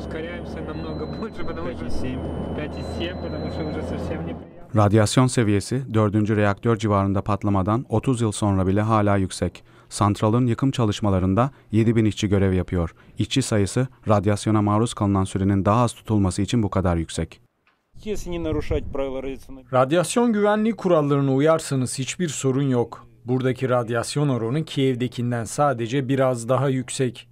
ускоряемся намного больше, потому что 5,7, потому что уже совсем не Radyasyon seviyesi 4. reaktör civarında patlamadan 30 yıl sonra bile hala yüksek. Santralın yıkım çalışmalarında 7 bin işçi görev yapıyor. İşçi sayısı radyasyona maruz kalınan sürenin daha az tutulması için bu kadar yüksek. Radyasyon güvenliği kurallarına uyarsanız hiçbir sorun yok. Buradaki radyasyon oranı Kiev'dekinden sadece biraz daha yüksek.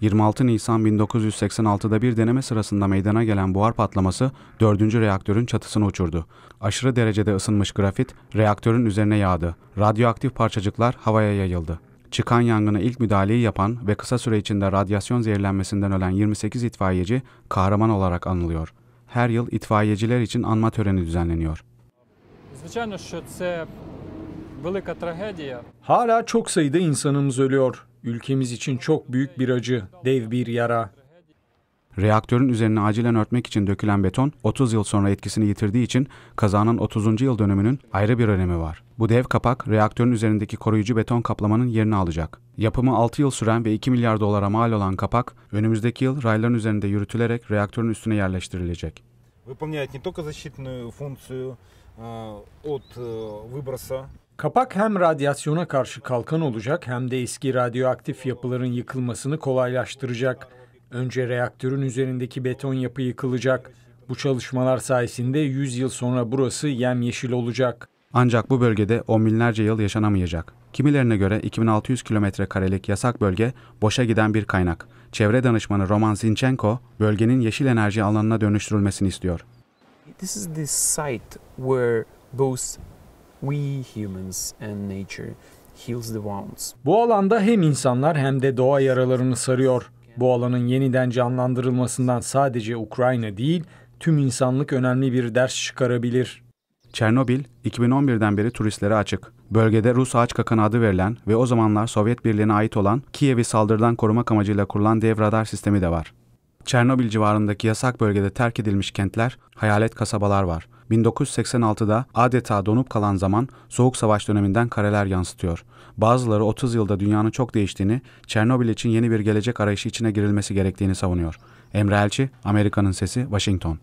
26 Nisan 1986'da bir deneme sırasında meydana gelen buhar patlaması 4. reaktörün çatısını uçurdu. Aşırı derecede ısınmış grafit reaktörün üzerine yağdı. Radyoaktif parçacıklar havaya yayıldı. Çıkan yangına ilk müdahaleyi yapan ve kısa süre içinde radyasyon zehirlenmesinden ölen 28 itfaiyeci kahraman olarak anılıyor. Her yıl itfaiyeciler için anma töreni düzenleniyor. Hala çok sayıda insanımız ölüyor. Ülkemiz için çok büyük bir acı, dev bir yara. Reaktörün üzerine acilen örtmek için dökülen beton 30 yıl sonra etkisini yitirdiği için kazanın 30. yıl dönümünün ayrı bir önemi var. Bu dev kapak reaktörün üzerindeki koruyucu beton kaplamanın yerini alacak. Yapımı 6 yıl süren ve 2 milyar dolara mal olan kapak önümüzdeki yıl rayların üzerinde yürütülerek reaktörün üstüne yerleştirilecek. Выполняет не только защитную функцию от э, выброса Kapak hem radyasyona karşı kalkan olacak hem de eski radyoaktif yapıların yıkılmasını kolaylaştıracak. Önce reaktörün üzerindeki beton yapı yıkılacak. Bu çalışmalar sayesinde 100 yıl sonra burası yemyeşil olacak. Ancak bu bölgede on binlerce yıl yaşanamayacak. Kimilerine göre 2600 kilometre karelik yasak bölge boşa giden bir kaynak. Çevre danışmanı Roman Zinchenko bölgenin yeşil enerji alanına dönüştürülmesini istiyor. This is the site where both we humans and nature heals the wounds. Bu alanda hem insanlar hem de doğa yaralarını sarıyor. Bu alanın yeniden canlandırılmasından sadece Ukrayna değil, tüm insanlık önemli bir ders çıkarabilir. Çernobil 2011'den beri turistlere açık. Bölgede Rus ağaç kakanı adı verilen ve o zamanlar Sovyet Birliği'ne ait olan Kiev'i saldırıdan korumak amacıyla kurulan dev radar sistemi de var. Çernobil civarındaki yasak bölgede terk edilmiş kentler, hayalet kasabalar var. 1986'da adeta donup kalan zaman Soğuk Savaş döneminden kareler yansıtıyor. Bazıları 30 yılda dünyanın çok değiştiğini, Çernobil için yeni bir gelecek arayışı içine girilmesi gerektiğini savunuyor. Emre Elçi, Amerika'nın Sesi, Washington.